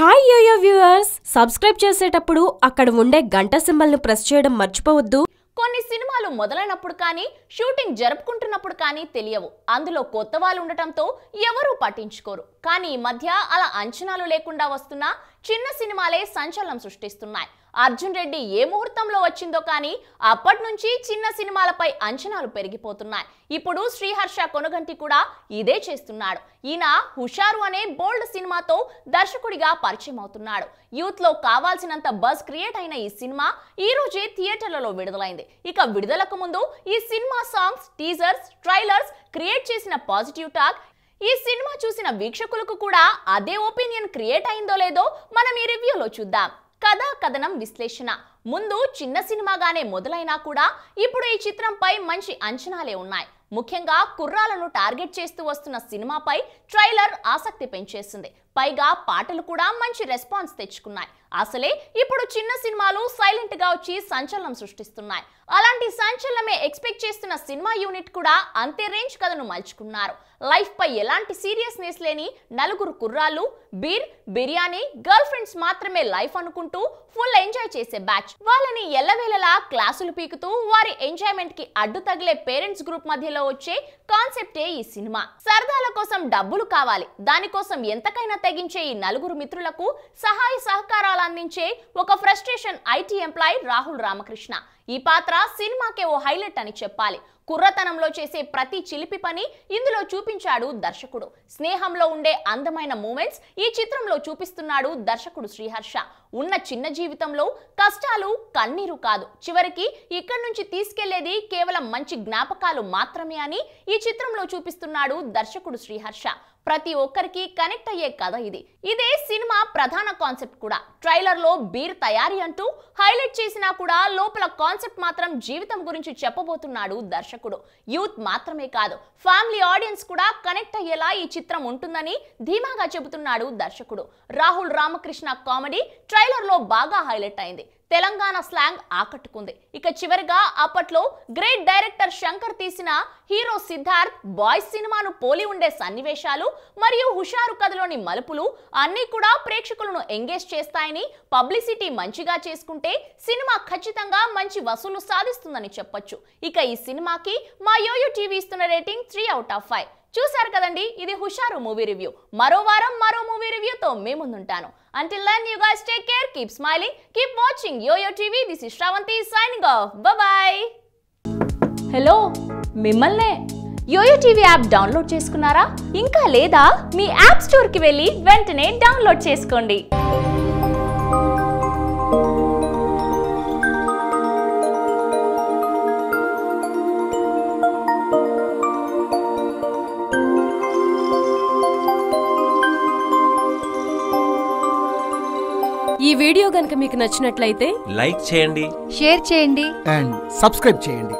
hi yo-yo viewers subscribe చేసేటప్పుడు అక్కడ ఉండే గంట ను ప్రెస్ చేయడం మర్చిపోవద్దు కొన్ని సినిమాలు మొదలైనప్పుడు కానీ షూటింగ్ జరుపుకుంటున్నప్పుడు కానీ తెలియవు అందులో కొత్త వాళ్ళు ఉండటంతో ఎవరూ పట్టించుకోరు కానీ ఈ మధ్య అలా అంచనాలు లేకుండా వస్తున్నా చిన్న సినిమాలే సంచలనం సృష్టిస్తున్నాయి అర్జున్ రెడ్డి ఏ ముహూర్తంలో వచ్చిందో కానీ అప్పటి నుంచి చిన్న సినిమాలపై అంచనాలు పెరిగిపోతున్నాయి ఇప్పుడు శ్రీహర్ష కొనుగంటి కూడా ఇదే చేస్తున్నాడు ఈయన హుషారు అనే బోల్డ్ సినిమాతో దర్శకుడిగా పరిచయం అవుతున్నాడు యూత్ లో కావాల్సినంత బజ్ క్రియేట్ అయిన ఈ సినిమా ఈ రోజే థియేటర్లలో విడుదలైంది ఇక విడుదలకు ముందు ఈ cinema songs teasers trailers create చేసిన పాజిటివ్ టాక్ ఈ సినిమా చూసిన వీక్షకులకు కూడా అదే ఒపీనియన్ క్రియేట్ అయిందో లేదో మనం ఈ రివ్యూలో చూద్దాం కథ కథనం విశ్లేషణ ముందు చిన్న సినిమాగానే మొదలైనా కూడా ఇప్పుడు ఈ చిత్రంపై మంచి అంచనాలే ఉన్నాయి ముఖ్యంగా కుర్రాలను టార్గెట్ చేస్తూ వస్తున్న సినిమాపై ట్రైలర్ ఆసక్తి పెంచేసింది పైగా పాటలు కూడా మంచి రెస్పాన్స్ తెచ్చుకున్నాయి అసలే ఇప్పుడు చిన్న సినిమాలు సైలెంట్ గా వచ్చి సంచలనం సృష్టిస్తున్నాయి అలాంటి సంచలనమే ఎక్స్పెక్ట్ చేస్తున్న సినిమా యూనిట్ కూడా అంతే రేంజ్ కథను మలుచుకున్నారు లైఫ్ పై ఎలాంటి సీరియస్నెస్ లేని నలుగురు కుర్రాళ్ళు బీర్ బిర్యానీ గర్ల్ ఫ్రెండ్స్ మాత్రమే లైఫ్ అనుకుంటూ ఫుల్ ఎంజాయ్ చేసే బ్యాచ్ వాళ్ళని ఎల్లవేళలా క్లాసులు పీకుతూ వారి ఎంజాయ్మెంట్ కి అడ్డు తగిలే పేరెంట్స్ గ్రూప్ మధ్యలో వచ్చే కాన్సెప్టే ఈ సినిమా సరదాల కోసం డబ్బులు కావాలి దానికోసం ఎంతకైనా తెగించే ఈ నలుగురు మిత్రులకు సహాయ సహకారాలు అందించే ఒక frustration IT employee Rahul Ramakrishna ఈ పాత్ర సినిమాకే ఓ హైలైట్ అని చెప్పాలి కుర్రతనంలో చేసే ప్రతి చిలిపి పని ఇందులో చూపించాడు దర్శకుడు స్నేహంలో ఉండే అందమైన మూమెంట్స్ ఈ చిత్రంలో చూపిస్తున్నాడు దర్శకుడు శ్రీహర్ష ఉన్న చిన్న జీవితంలో కష్టాలు కన్నీరు కాదు చివరికి ఇక్కడి నుంచి తీసుకెళ్లేది కేవలం మంచి జ్ఞాపకాలు మాత్రమే అని ఈ చిత్రంలో చూపిస్తున్నాడు దర్శకుడు శ్రీహర్ష ప్రతి ఒక్కరికి కనెక్ట్ అయ్యే కథ ఇది ఇదే సినిమా ప్రధాన కాన్సెప్ట్ కూడా ట్రైలర్లో బీర్ తయారీ అంటూ హైలైట్ చేసినా కూడా లోపల కాన్సెప్ట్ మాత్రం జీవితం గురించి చెప్పబోతున్నాడు దర్శకుడు యూత్ మాత్రమే కాదు ఫ్యామిలీ ఆడియన్స్ కూడా కనెక్ట్ అయ్యేలా ఈ చిత్రం ఉంటుందని ధీమాగా చెబుతున్నాడు దర్శకుడు రాహుల్ రామకృష్ణ కామెడీ ట్రైలర్ లో బాగా హైలైట్ అయింది తెలంగాణ స్లాంగ్ ఆకట్టుకుంది ఇక చివరిగా అప్పట్లో గ్రేట్ డైరెక్టర్ శంకర్ తీసిన హీరో సిద్ధార్థ్ బాయ్స్ సినిమాను పోలి ఉండే సన్నివేశాలు మరియు హుషారు కథలోని మలుపులు అన్నీ కూడా ప్రేక్షకులను ఎంగేజ్ చేస్తాయని పబ్లిసిటీ మంచిగా చేసుకుంటే సినిమా ఖచ్చితంగా మంచి వసూలు సాధిస్తుందని చెప్పొచ్చు ఇక ఈ సినిమాకి మా యోయో టీవీ ఇస్తున్న rating three out of five చూశారు కదండి ఇది హుషారు మూవీ రివ్యూ మరో వారం మరో మూవీ రివ్యూ వీడియోతో మేముందుంటాను until then you guys take care keep smiling keep watching YoYo TV this is Sravanthi signing off bye hello మిమ్మల్నే యోయో టీవీ యాప్ డౌన్లోడ్ చేసుకున్నారా ఇంకా లేదా మీ యాప్ స్టోర్కి వెళ్ళి వెంటనే డౌన్లోడ్ చేసుకోండి ఈ వీడియో గనుక మీకు నచ్చినట్లయితే లైక్ చేయండి షేర్ చేయండి అండ్ సబ్స్క్రైబ్ చేయండి